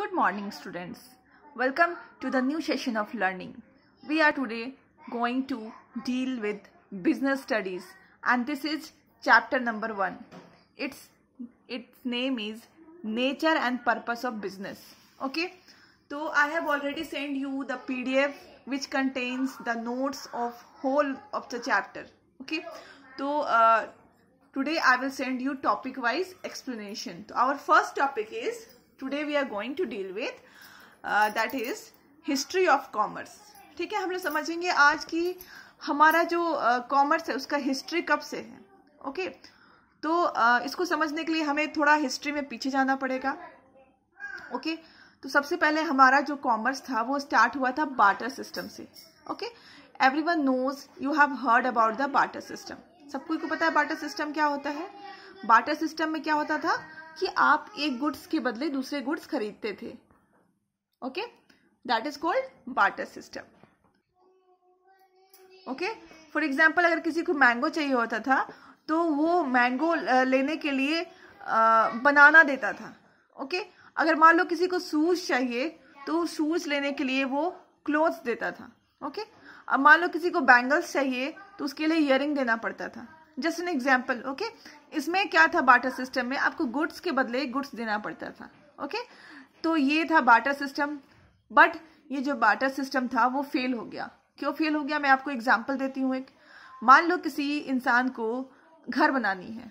Good morning students. Welcome to the new session of learning. We are today going to deal with business studies and this is chapter number 1. Its its name is nature and purpose of business. Okay? So I have already sent you the PDF which contains the notes of whole of the chapter. Okay? So uh, today I will send you topic wise explanation. So our first topic is today we are going to deal with that is history of commerce ठीक है हम लोग समझेंगे आज की हमारा जो commerce uh, है उसका हिस्ट्री कब से है ओके okay? तो uh, इसको समझने के लिए हमें थोड़ा हिस्ट्री में पीछे जाना पड़ेगा ओके okay? तो सबसे पहले हमारा जो कॉमर्स था वो स्टार्ट हुआ था बाटर सिस्टम से okay everyone knows you have heard about the barter system सबको को पता है बाटर सिस्टम क्या होता है बाटर सिस्टम में क्या होता था कि आप एक गुड्स के बदले दूसरे गुड्स खरीदते थे okay that is called barter system okay for example अगर किसी को मैंगो चाहिए होता था तो वो मैंगो लेने के लिए बनाना देता था ओके okay? अगर मान लो किसी को शूज चाहिए तो शूज लेने के लिए वो क्लोथ देता था ओके okay? अब मान लो किसी को बैंगल्स चाहिए तो उसके लिए इयरिंग देना पड़ता था जस्ट एन एग्जाम्पल ओके इसमें क्या था बाटर सिस्टम में आपको गुड्स के बदले गुड्स देना पड़ता था ओके तो ये था बाटर सिस्टम बट ये जो बाटर सिस्टम था वो फेल हो गया क्यों फेल हो गया मैं आपको एग्जाम्पल देती हूँ एक मान लो किसी इंसान को घर बनानी है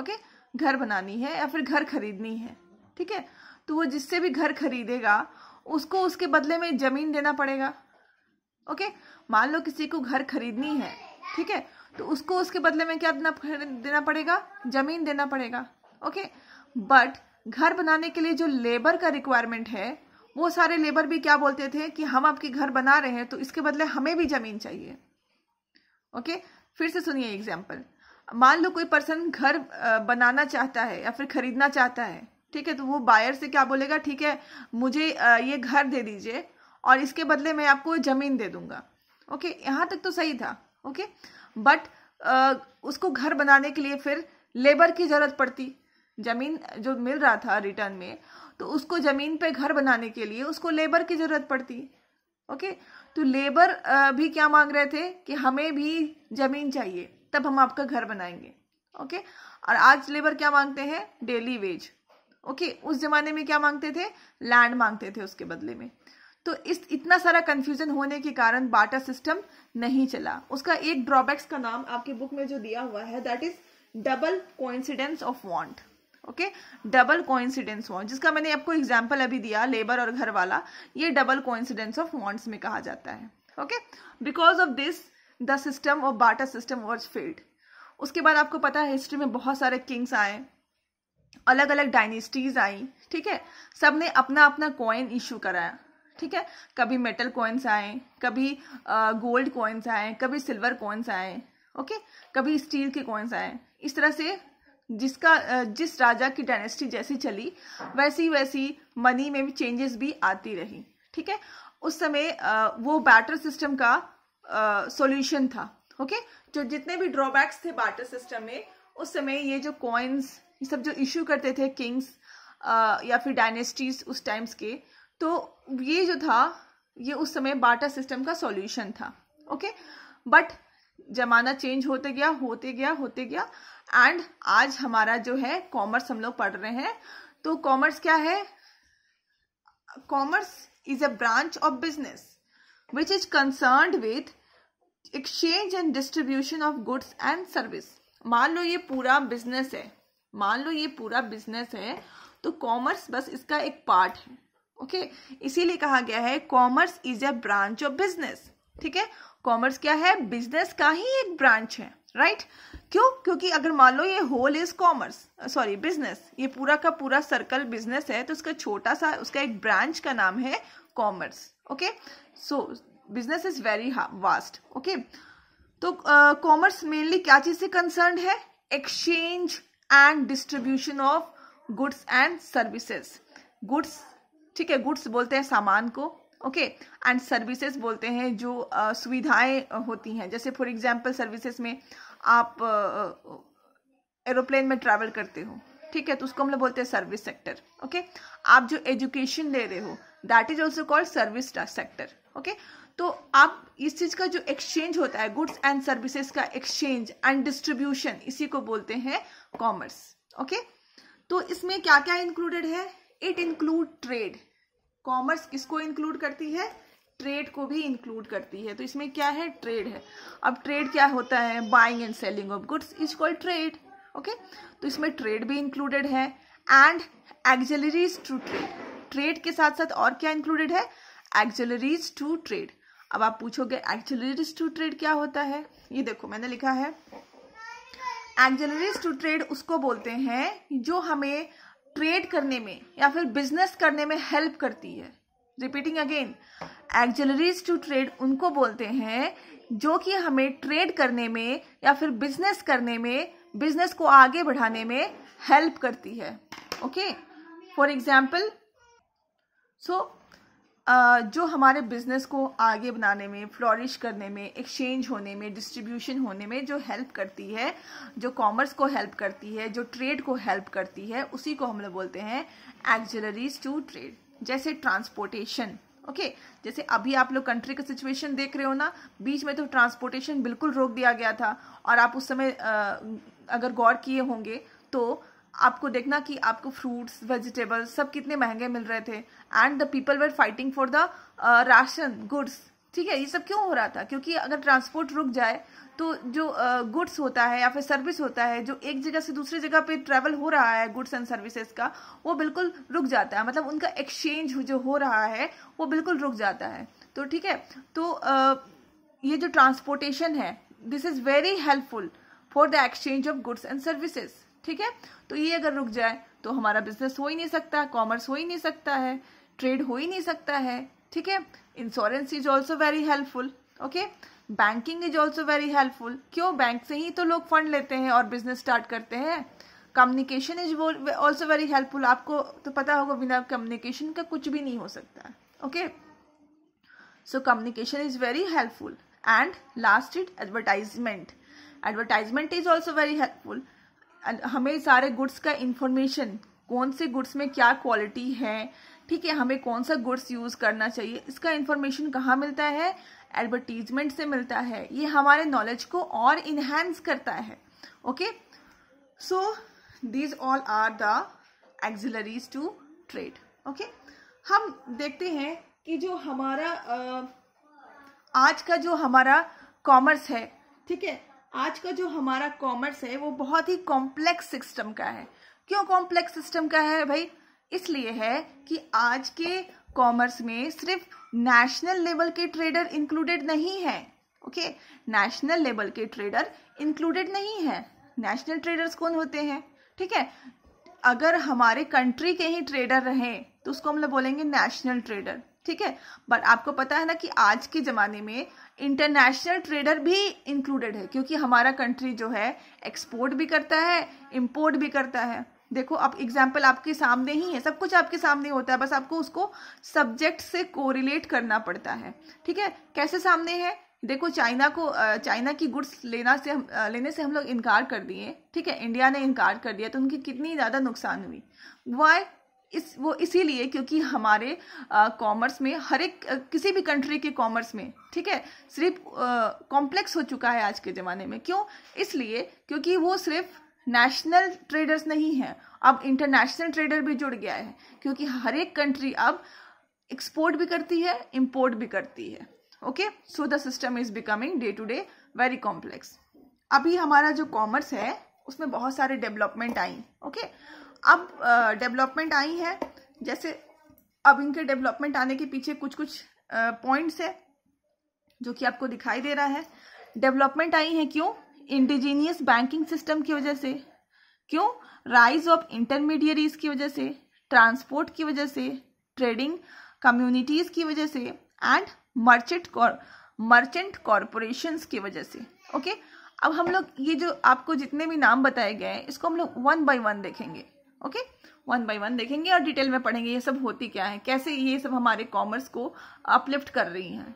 ओके घर बनानी है या फिर घर खरीदनी है ठीक है तो वो जिससे भी घर खरीदेगा उसको उसके बदले में जमीन देना पड़ेगा ओके मान लो किसी को घर खरीदनी है ठीक है तो उसको उसके बदले में क्या देना देना पड़ेगा जमीन देना पड़ेगा ओके बट घर बनाने के लिए जो लेबर का रिक्वायरमेंट है वो सारे लेबर भी क्या बोलते थे कि हम आपके घर बना रहे हैं तो इसके बदले हमें भी जमीन चाहिए ओके फिर से सुनिए एग्जाम्पल मान लो कोई पर्सन घर बनाना चाहता है या फिर खरीदना चाहता है ठीक है तो वो बायर से क्या बोलेगा ठीक है मुझे ये घर दे दीजिए और इसके बदले मैं आपको ज़मीन दे दूंगा ओके यहाँ तक तो सही था ओके बट उसको घर बनाने के लिए फिर लेबर की ज़रूरत पड़ती ज़मीन जो मिल रहा था रिटर्न में तो उसको ज़मीन पे घर बनाने के लिए उसको लेबर की ज़रूरत पड़ती ओके तो लेबर भी क्या मांग रहे थे कि हमें भी ज़मीन चाहिए तब हम आपका घर बनाएंगे ओके और आज लेबर क्या मांगते हैं डेली वेज ओके उस ज़माने में क्या मांगते थे लैंड मांगते थे उसके बदले में तो इस इतना सारा कंफ्यूजन होने के कारण बाटा सिस्टम नहीं चला उसका एक ड्रॉबैक्स का नाम आपके बुक में जो दिया हुआ है that is double coincidence of want okay double coincidence want जिसका मैंने आपको एग्जाम्पल अभी दिया लेबर और घर वाला ये डबल कोइंसिडेंस ऑफ वांट्स में कहा जाता है okay because of this the system of barter system was failed उसके बाद आपको पता है हिस्ट्री में बहुत सारे किंग्स आए अलग अलग डायनेस्टीज आई ठीक है सब ने अपना अपना कॉइन इशू कराया ठीक है कभी मेटल कॉइन्स आए कभी गोल्ड कॉइन्स आए कभी सिल्वर कॉइन्स आए ओके कभी स्टील के कॉइन्स आए इस तरह से जिसका जिस राजा की डायनेस्टी जैसी चली वैसी वैसी मनी में भी चेंजेस भी आती रही ठीक है उस समय वो बैटर सिस्टम का सॉल्यूशन था ओके जो जितने भी ड्रॉबैक्स थे बैटर सिस्टम में उस समय ये जो कॉइन्स ये सब जो इश्यू करते थे किंग्स या फिर डायनेस्टीज उस टाइम्स के तो ये जो था ये उस समय बाटा सिस्टम का सॉल्यूशन था ओके बट जमाना चेंज होते गया होते गया होते गया एंड आज हमारा जो है कॉमर्स हम लोग पढ़ रहे हैं तो कॉमर्स क्या है commerce is a branch of business which is concern with exchange and distribution of goods and service मान लो ये पूरा बिजनेस है मान लो ये पूरा बिजनेस है तो कॉमर्स बस इसका एक पार्ट है ओके इसीलिए कहा गया है commerce is a branch of business ठीक है कॉमर्स क्या है बिजनेस का ही एक ब्रांच है राइट right? क्यों क्योंकि अगर मान लो ये whole is commerce sorry business ये पूरा का पूरा सर्कल बिजनेस है तो उसका छोटा सा उसका एक ब्रांच का नाम है commerce okay so business is very vast okay तो कॉमर्स uh, मेनली क्या चीज से कंसर्न है exchange and distribution of goods and services goods ठीक है गुड्स बोलते हैं सामान को ओके एंड सर्विसेज बोलते हैं जो uh, सुविधाएं होती हैं जैसे फॉर एग्जांपल सर्विसेज में आप एरोप्लेन में ट्रैवल करते हो ठीक है तो उसको हम लोग बोलते हैं सर्विस सेक्टर ओके आप जो एजुकेशन ले रहे हो that is also called service sector okay तो आप इस चीज़ का जो एक्सचेंज होता है गुड्स एंड सर्विसेज का एक्सचेंज एंड डिस्ट्रीब्यूशन इसी को बोलते हैं कॉमर्स ओके तो इसमें क्या क्या इंक्लूडेड है इट इंक्लूड ट्रेड कॉमर्स किसको इंक्लूड करती है ट्रेड को भी इंक्लूड करती है तो इसमें क्या है ट्रेड है अब ट्रेड क्या होता है buying and selling of goods is called trade okay तो इसमें ट्रेड भी इंक्लूडेड है and auxiliaries to trade trade के साथ साथ और क्या इंक्लूडेड है एक्जलरीज टू ट्रेड अब आप पूछोगे एक्जलरीज टू ट्रेड क्या होता है ये देखो मैंने लिखा है एक्जलरीज टू ट्रेड उसको बोलते हैं जो हमें ट्रेड करने में या फिर बिजनेस करने में हेल्प करती है repeating again auxiliaries to trade उनको बोलते हैं जो कि हमें ट्रेड करने में या फिर बिजनेस करने में बिजनेस को आगे बढ़ाने में हेल्प करती है ओके फॉर एग्जाम्पल सो जो हमारे बिजनेस को आगे बनाने में फ्लॉरिश करने में एक्सचेंज होने में डिस्ट्रीब्यूशन होने में जो हेल्प करती है जो कॉमर्स को हेल्प करती है जो ट्रेड को हेल्प करती है उसी को हम लोग बोलते हैं एक्जलरीज टू ट्रेड जैसे ट्रांसपोर्टेशन ओके okay, जैसे अभी आप लोग कंट्री का सिचुएशन देख रहे हो ना बीच में तो ट्रांसपोर्टेशन बिल्कुल रोक दिया गया था और आप उस समय अगर गौर किए होंगे तो आपको देखना कि आपको फ्रूट्स वेजिटेबल्स सब कितने महंगे मिल रहे थे and the people were fighting for the ration goods ठीक है ये सब क्यों हो रहा था क्योंकि अगर ट्रांसपोर्ट रुक जाए तो जो गुड्स uh, होता है या फिर सर्विस होता है जो एक जगह से दूसरी जगह पे ट्रेवल हो रहा है गुड्स एंड सर्विसेज का वो बिल्कुल रुक जाता है मतलब उनका एक्सचेंज जो हो रहा है वो बिल्कुल रुक जाता है तो ठीक है तो uh, ये जो ट्रांसपोर्टेशन है this is very helpful for the exchange of goods and services ठीक है तो ये अगर रुक जाए तो हमारा बिजनेस हो ही नहीं सकता कॉमर्स हो ही नहीं सकता है ट्रेड हो ही नहीं सकता है ठीक है insurance is also very helpful okay banking is also very helpful क्यों बैंक से ही तो लोग फंड लेते हैं और बिजनेस स्टार्ट करते हैं communication is also very helpful आपको तो पता होगा बिना कम्युनिकेशन का कुछ भी नहीं हो सकता okay so communication is very helpful and last it advertisement advertisement is also very helpful हमें सारे गुड्स का इंफॉर्मेशन कौन से गुड्स में क्या क्वालिटी है ठीक है हमें कौन सा गुड्स यूज करना चाहिए इसका इन्फॉर्मेशन कहाँ मिलता है एडवर्टीजमेंट से मिलता है ये हमारे नॉलेज को और इन्हेंस करता है okay so these all are the auxiliaries to trade okay हम देखते हैं कि जो हमारा आज का जो हमारा कॉमर्स है ठीक है आज का जो हमारा कॉमर्स है वो बहुत ही कॉम्प्लेक्स सिस्टम का है क्यों कॉम्प्लेक्स सिस्टम का है भाई इसलिए है कि आज के कॉमर्स में सिर्फ नेशनल लेवल के ट्रेडर इंक्लूडेड नहीं है ओके नेशनल लेवल के ट्रेडर इंक्लूडेड नहीं है नेशनल ट्रेडर्स कौन होते हैं ठीक है अगर हमारे कंट्री के ही ट्रेडर रहे तो उसको हम लोग बोलेंगे नेशनल ट्रेडर ठीक है बट आपको पता है ना कि आज के ज़माने में इंटरनेशनल ट्रेडर भी इंक्लूडेड है क्योंकि हमारा कंट्री जो है एक्सपोर्ट भी करता है इम्पोर्ट भी करता है देखो अब एग्जाम्पल आपके सामने ही है सब कुछ आपके सामने होता है बस आपको उसको सब्जेक्ट से कोरिलेट करना पड़ता है ठीक है कैसे सामने है देखो चाइना को चाइना की गुड्स लेना से हम लेने से हम लोग इनकार कर दिए ठीक है इंडिया ने इनकार कर दिया तो उनकी कितनी ज़्यादा नुकसान हुई वाई इस वो इसीलिए क्योंकि हमारे कॉमर्स में हर एक किसी भी कंट्री के कॉमर्स में ठीक है सिर्फ कॉम्प्लेक्स हो चुका है आज के ज़माने में क्यों इसलिए क्योंकि वो सिर्फ नेशनल ट्रेडर्स नहीं हैं अब इंटरनेशनल ट्रेडर भी जुड़ गया है क्योंकि हर एक कंट्री अब एक्सपोर्ट भी करती है इम्पोर्ट भी करती है okay so the system is becoming day to day very complex अभी हमारा जो कॉमर्स है उसमें बहुत सारे डेवलपमेंट आई ओके okay? अब डेवलपमेंट आई है जैसे अब इनके डेवलपमेंट आने के पीछे कुछ कुछ पॉइंट्स है जो कि आपको दिखाई दे रहा है डेवलपमेंट आई है क्यों इंडिजीनियस बैंकिंग सिस्टम की वजह से क्यों राइज ऑफ इंटरमीडियरीज की वजह से ट्रांसपोर्ट की वजह से ट्रेडिंग कम्युनिटीज की वजह से एंड मर्चेंट मर्चेंट कॉरपोरेशन की वजह से ओके okay? अब हम लोग ये जो आपको जितने भी नाम बताए गए हैं इसको हम लोग वन बाय वन देखेंगे ओके वन बाय वन देखेंगे और डिटेल में पढ़ेंगे ये सब होती क्या है कैसे ये सब हमारे कॉमर्स को अपलिफ्ट कर रही हैं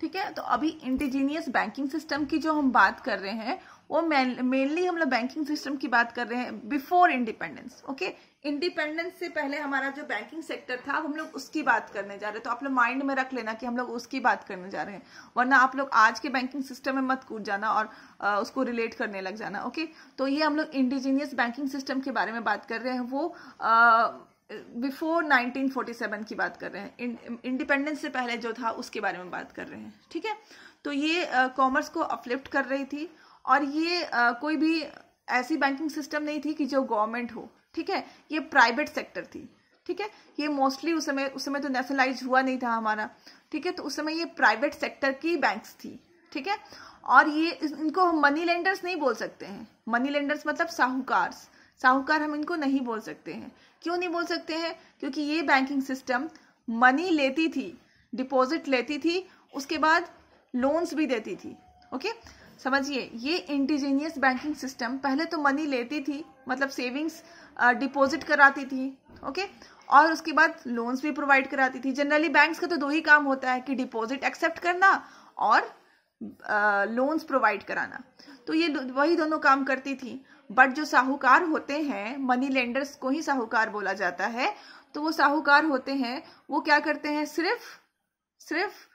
ठीक है तो अभी इंटीजीनियस बैंकिंग सिस्टम की जो हम बात कर रहे हैं वो मेनली हम लोग बैंकिंग सिस्टम की बात कर रहे हैं बिफोर इंडिपेंडेंस ओके इंडिपेंडेंस से पहले हमारा जो बैंकिंग सेक्टर था हम लोग उसकी बात करने जा रहे हैं तो आप लोग माइंड में रख लेना कि हम लोग उसकी बात करने जा रहे हैं वरना आप लोग आज के बैंकिंग सिस्टम में मत कूद जाना और आ, उसको रिलेट करने लग जाना ओके तो ये हम लोग इंडिजीनियस बैंकिंग सिस्टम के बारे में बात कर रहे हैं वो बिफोर नाइनटीन की बात कर रहे हैं इंडिपेंडेंस से पहले जो था उसके बारे में बात कर रहे हैं ठीक है तो ये कॉमर्स को अपलिफ्ट कर रही थी और ये आ, कोई भी ऐसी बैंकिंग सिस्टम नहीं थी कि जो गवर्नमेंट हो ठीक है ये प्राइवेट सेक्टर थी ठीक है ये मोस्टली उस समय उस समय तो नेशनलाइज हुआ नहीं था हमारा ठीक है तो उस समय ये प्राइवेट सेक्टर की बैंक्स थी ठीक है और ये इनको हम मनी लेंडर्स नहीं बोल सकते हैं मनी लेंडर्स मतलब साहूकार साहूकार हम इनको नहीं बोल सकते हैं क्यों नहीं बोल सकते हैं क्योंकि ये बैंकिंग सिस्टम मनी लेती थी डिपॉजिट लेती थी उसके बाद लोन्स भी देती थी ओके okay? समझिए ये इंडिजीनियस बैंकिंग सिस्टम पहले तो मनी लेती थी मतलब सेविंग्स डिपॉजिट कराती थी ओके और उसके बाद लोन्स भी प्रोवाइड कराती थी जनरली बैंक्स का तो दो ही काम होता है कि डिपॉजिट एक्सेप्ट करना और लोन्स प्रोवाइड कराना तो ये वही दोनों काम करती थी बट जो साहूकार होते हैं मनी लेंडर्स को ही साहूकार बोला जाता है तो वो साहूकार होते हैं वो क्या करते हैं सिर्फ सिर्फ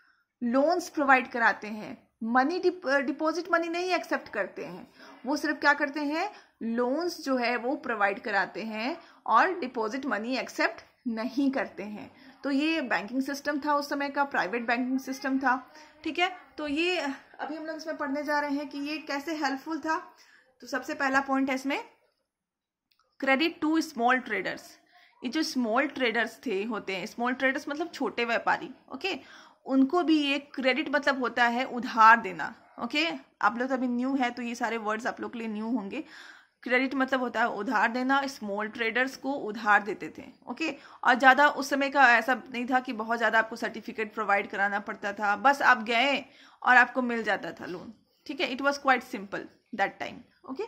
लोन्स प्रोवाइड कराते हैं मनी डिपॉजिट मनी नहीं एक्सेप्ट करते हैं वो सिर्फ क्या करते हैं लोन्स जो है वो प्रोवाइड कराते हैं और डिपॉजिट मनी एक्सेप्ट नहीं करते हैं तो ये बैंकिंग सिस्टम था उस समय का प्राइवेट बैंकिंग सिस्टम था ठीक है तो ये अभी हम लोग इसमें पढ़ने जा रहे हैं कि ये कैसे हेल्पफुल था तो सबसे पहला पॉइंट है इसमें क्रेडिट टू स्मॉल ट्रेडर्स ये जो स्मॉल ट्रेडर्स थे होते हैं स्मॉल ट्रेडर्स मतलब छोटे व्यापारी ओके उनको भी एक क्रेडिट मतलब होता है उधार देना ओके आप लोग तो अभी न्यू है तो ये सारे वर्ड्स आप लोग के लिए न्यू होंगे क्रेडिट मतलब होता है उधार देना स्मॉल ट्रेडर्स को उधार देते थे ओके और ज़्यादा उस समय का ऐसा नहीं था कि बहुत ज़्यादा आपको सर्टिफिकेट प्रोवाइड कराना पड़ता था बस आप गए और आपको मिल जाता था लोन ठीक है it was quite simple that time okay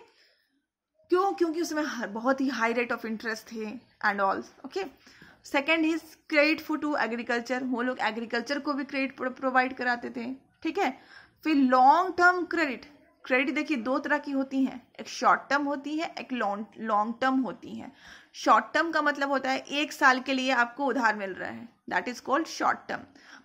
क्यों क्योंकि उसमें बहुत ही हाई रेट ऑफ इंटरेस्ट थे and all okay second is credit for to agriculture वो लोग एग्रीकल्चर को भी क्रेडिट प्रोवाइड कराते थे ठीक है फिर लॉन्ग टर्म क्रेडिट क्रेडिट देखिए दो तरह की होती हैं एक शॉर्ट टर्म होती है एक लॉन्ग लॉन्ग टर्म होती है शॉर्ट टर्म का मतलब होता है एक साल के लिए आपको उधार मिल रहा है that is called short term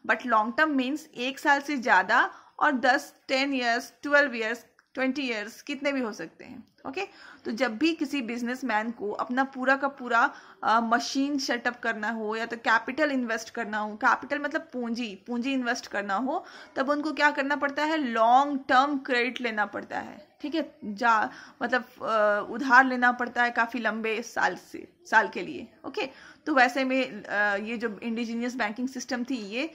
but long term means एक साल से ज़्यादा और दस ten years twelve years twenty years कितने भी हो सकते हैं ओके तो जब भी किसी बिजनेसमैन को अपना पूरा का पूरा आ, मशीन सेटअप करना हो या तो कैपिटल इन्वेस्ट करना हो कैपिटल मतलब पूंजी पूंजी इन्वेस्ट करना हो तब उनको क्या करना पड़ता है लॉन्ग टर्म क्रेडिट लेना पड़ता है ठीक है जा मतलब आ, उधार लेना पड़ता है काफ़ी लंबे साल से साल के लिए ओके तो वैसे में आ, ये जो इंडिजीनियस बैंकिंग सिस्टम थी ये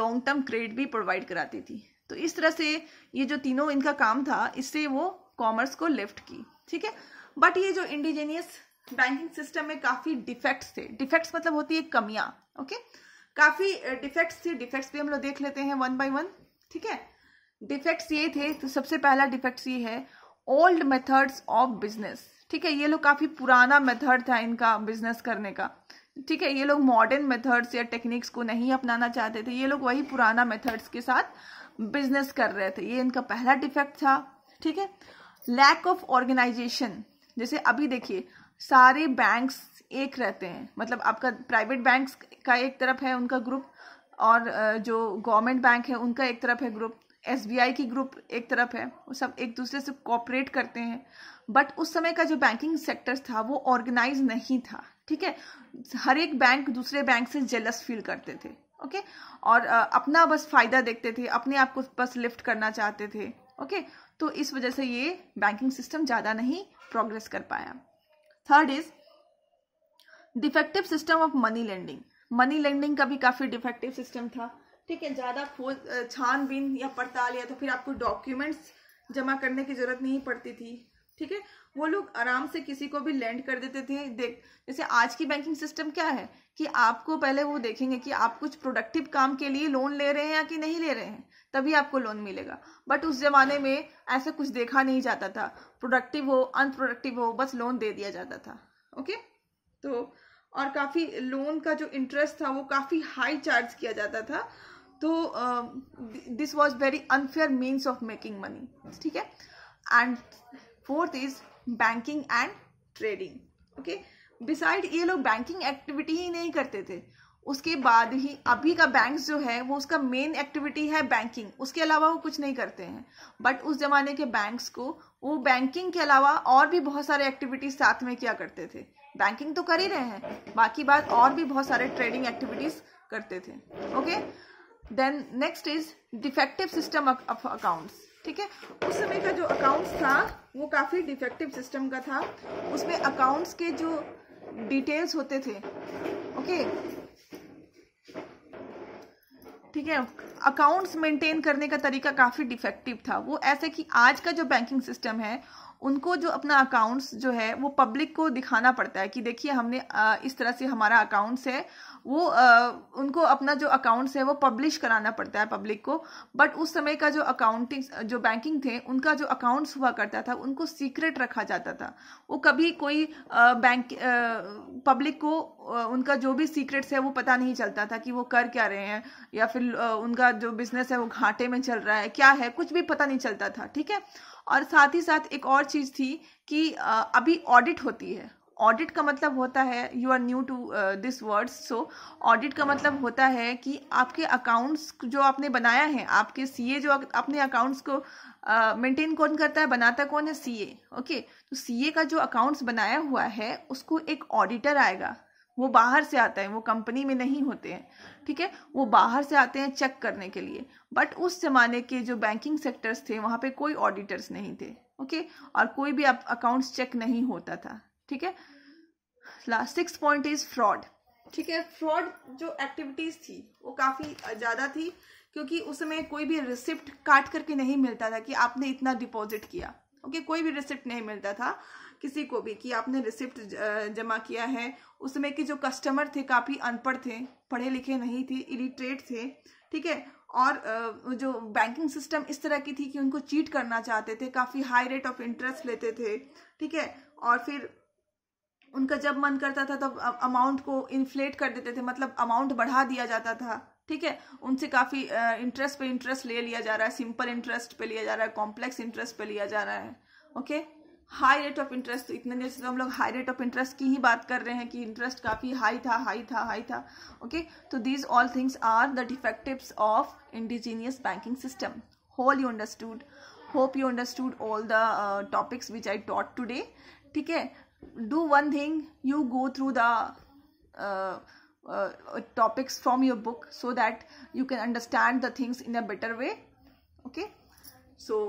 लॉन्ग टर्म क्रेडिट भी प्रोवाइड कराती थी तो इस तरह से ये जो तीनों इनका काम था इससे वो कॉमर्स को लिफ्ट की ठीक है बट ये जो इंडिजीनियस बैंकिंग सिस्टम में काफ़ी डिफेक्ट्स थे डिफेक्ट्स मतलब होती है कमियां ओके काफ़ी डिफेक्ट्स थे डिफेक्ट्स भी हम लोग देख लेते हैं वन बाय वन ठीक है डिफेक्ट्स ये थे तो सबसे पहला डिफेक्ट्स ये है ओल्ड मेथड्स ऑफ बिजनेस ठीक है ये लोग काफ़ी पुराना मेथड था इनका बिजनेस करने का ठीक है ये लोग मॉडर्न मेथड्स या टेक्निक्स को नहीं अपनाना चाहते थे ये लोग वही पुराना मेथड्स के साथ बिजनेस कर रहे थे ये इनका पहला डिफेक्ट था ठीक है लैक ऑफ ऑर्गेनाइजेशन जैसे अभी देखिए सारे बैंक्स एक रहते हैं मतलब आपका प्राइवेट बैंक्स का एक तरफ है उनका ग्रुप और जो गवर्नमेंट बैंक है उनका एक तरफ है ग्रुप एस की ग्रुप एक तरफ है वो सब एक दूसरे से कॉपरेट करते हैं बट उस समय का जो बैंकिंग सेक्टर था वो ऑर्गेनाइज नहीं था ठीक है हर एक बैंक दूसरे बैंक से जेलस फील करते थे ओके और अपना बस फायदा देखते थे अपने आप को बस लिफ्ट करना चाहते थे ओके तो इस वजह से ये बैंकिंग सिस्टम ज़्यादा नहीं प्रोग्रेस कर पाया third is defective system of money lending money lending का भी काफ़ी डिफेक्टिव सिस्टम था ठीक है ज़्यादा खोज छानबीन या पड़ताल या तो फिर आपको डॉक्यूमेंट्स जमा करने की ज़रूरत नहीं पड़ती थी ठीक है वो लोग आराम से किसी को भी लैंड कर देते थे देख जैसे आज की बैंकिंग सिस्टम क्या है कि आपको पहले वो देखेंगे कि आप कुछ प्रोडक्टिव काम के लिए लोन ले रहे हैं या कि नहीं ले रहे हैं तभी आपको लोन मिलेगा बट उस जमाने में ऐसा कुछ देखा नहीं जाता था प्रोडक्टिव हो अनप्रोडक्टिव हो बस लोन दे दिया जाता था ओके तो और काफ़ी लोन का जो इंटरेस्ट था वो काफ़ी हाई चार्ज किया जाता था तो this was very unfair means of making money ठीक है and fourth is banking and trading okay beside ये लोग बैंकिंग एक्टिविटी ही नहीं करते थे उसके बाद ही अभी का बैंक जो है वो उसका मेन एक्टिविटी है बैंकिंग उसके अलावा वो कुछ नहीं करते हैं बट उस जमाने के बैंक्स को वो बैंकिंग के अलावा और भी बहुत सारे एक्टिविटीज साथ में किया करते थे बैंकिंग तो कर ही रहे हैं बाकी बात और भी बहुत सारे ट्रेडिंग एक्टिविटीज करते थे okay then next is defective system of accounts ठीक है उस समय का जो अकाउंट्स था वो काफ़ी डिफेक्टिव सिस्टम का था उसमें अकाउंट्स के जो डिटेल्स होते थे ओके ठीक है अकाउंट्स मेंटेन करने का तरीका काफ़ी डिफेक्टिव था वो ऐसे कि आज का जो बैंकिंग सिस्टम है उनको जो अपना अकाउंट्स जो है वो पब्लिक को दिखाना पड़ता है कि देखिए हमने इस तरह से हमारा अकाउंट्स है वो उनको अपना जो अकाउंट्स है वो पब्लिश कराना पड़ता है पब्लिक को बट उस समय का जो अकाउंटिंग जो बैंकिंग थे उनका जो अकाउंट्स हुआ करता था उनको सीक्रेट रखा जाता था वो कभी कोई बैंक पब्लिक को उनका जो भी सीक्रेट्स है वो पता नहीं चलता था कि वो कर क्या रहे हैं या फिर उनका जो बिजनेस है वो घाटे में चल रहा है क्या है कुछ भी पता नहीं चलता था ठीक है और साथ ही साथ एक और चीज़ थी कि अभी ऑडिट होती है ऑडिट का मतलब होता है you are new to this words so audit का मतलब होता है कि आपके अकाउंट्स जो आपने बनाया है आपके सीए जो अपने अकाउंट्स को मेंटेन uh, कौन करता है बनाता कौन है सीए ओके okay? तो सीए का जो अकाउंट्स बनाया हुआ है उसको एक ऑडिटर आएगा वो बाहर से आता है वो कंपनी में नहीं होते हैं ठीक है वो बाहर से आते हैं चेक करने के लिए बट उस ज़माने के जो बैंकिंग सेक्टर्स थे वहाँ पे कोई ऑडिटर्स नहीं थे ओके और कोई भी अकाउंट्स चेक नहीं होता था ठीक है last six point is fraud ठीक है फ्रॉड जो एक्टिविटीज़ थी वो काफ़ी ज़्यादा थी क्योंकि उसमें कोई भी रिसिप्ट काट करके नहीं मिलता था कि आपने इतना डिपॉजिट किया ओके okay, कोई भी रिसिप्ट नहीं मिलता था किसी को भी कि आपने रिसिप्ट जमा किया है उस समय के जो कस्टमर थे काफ़ी अनपढ़ थे पढ़े लिखे नहीं थे इलिटरेट थे ठीक है और जो बैंकिंग सिस्टम इस तरह की थी कि उनको चीट करना चाहते थे काफ़ी हाई रेट ऑफ इंटरेस्ट लेते थे ठीक है और फिर उनका जब मन करता था तब अमाउंट को इन्फ्लेट कर देते थे मतलब अमाउंट बढ़ा दिया जाता था ठीक है उनसे काफ़ी इंटरेस्ट पे इंटरेस्ट ले लिया जा रहा है सिंपल इंटरेस्ट पे लिया जा रहा है कॉम्प्लेक्स इंटरेस्ट पे लिया जा रहा है okay high rate of interest तो इतने देर से तो हम लोग हाई रेट ऑफ इंटरेस्ट की ही बात कर रहे हैं कि इंटरेस्ट काफ़ी हाई था हाई था हाई था ओके तो these all things are the defectives of indigenous banking system whole you understood hope you understood all the topics which I taught today ठीक है do one thing you go through the topics from your book so that you can understand the things in a better way okay so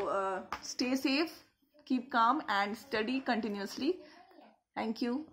stay safe keep calm and study continuously thank you